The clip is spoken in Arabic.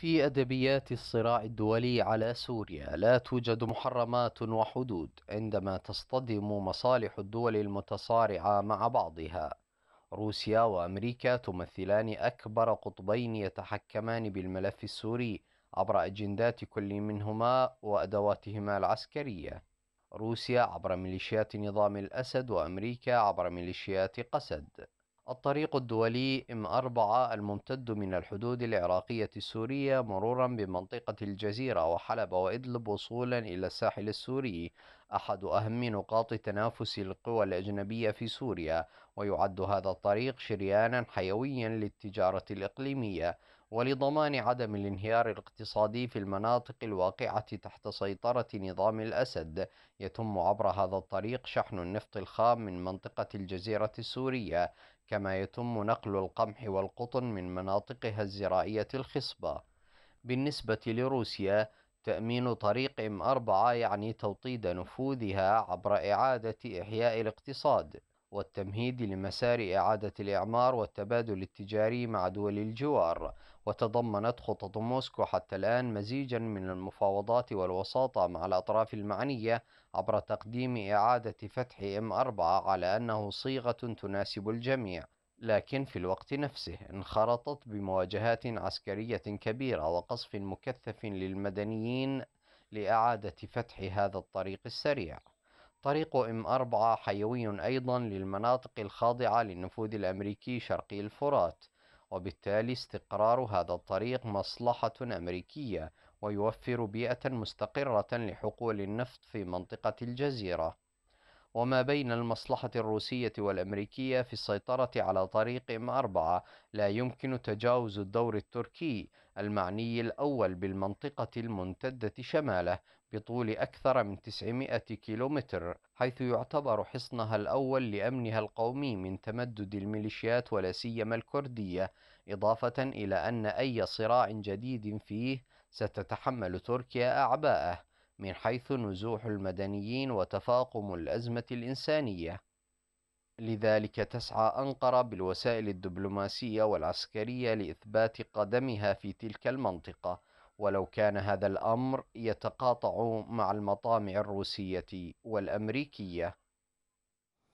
في أدبيات الصراع الدولي على سوريا لا توجد محرمات وحدود عندما تصطدم مصالح الدول المتصارعة مع بعضها روسيا وأمريكا تمثلان أكبر قطبين يتحكمان بالملف السوري عبر أجندات كل منهما وأدواتهما العسكرية روسيا عبر ميليشيات نظام الأسد وأمريكا عبر ميليشيات قسد الطريق الدولي إم 4 الممتد من الحدود العراقية السورية مرورا بمنطقة الجزيرة وحلب وإدلب وصولا إلى الساحل السوري أحد أهم نقاط تنافس القوى الأجنبية في سوريا ويعد هذا الطريق شريانا حيويا للتجارة الإقليمية ولضمان عدم الانهيار الاقتصادي في المناطق الواقعة تحت سيطرة نظام الأسد يتم عبر هذا الطريق شحن النفط الخام من منطقة الجزيرة السورية كما يتم نقل القمح والقطن من مناطقها الزراعية الخصبة بالنسبة لروسيا تأمين طريق M4 يعني توطيد نفوذها عبر إعادة إحياء الاقتصاد والتمهيد لمسار إعادة الإعمار والتبادل التجاري مع دول الجوار وتضمنت خطط موسكو حتى الآن مزيجا من المفاوضات والوساطة مع الأطراف المعنية عبر تقديم إعادة فتح M4 على أنه صيغة تناسب الجميع لكن في الوقت نفسه انخرطت بمواجهات عسكرية كبيرة وقصف مكثف للمدنيين لإعادة فتح هذا الطريق السريع طريق ام 4 حيوي أيضا للمناطق الخاضعة للنفوذ الأمريكي شرقي الفرات وبالتالي استقرار هذا الطريق مصلحة أمريكية ويوفر بيئة مستقرة لحقول النفط في منطقة الجزيرة وما بين المصلحة الروسية والأمريكية في السيطرة على طريق إم 4 لا يمكن تجاوز الدور التركي المعني الأول بالمنطقة الممتدة شماله بطول أكثر من 900 كيلومتر حيث يعتبر حصنها الأول لأمنها القومي من تمدد الميليشيات ولا سيما الكردية إضافة إلى أن أي صراع جديد فيه ستتحمل تركيا أعباءه من حيث نزوح المدنيين وتفاقم الأزمة الإنسانية لذلك تسعى أنقرة بالوسائل الدبلوماسية والعسكرية لإثبات قدمها في تلك المنطقة ولو كان هذا الأمر يتقاطع مع المطامع الروسية والأمريكية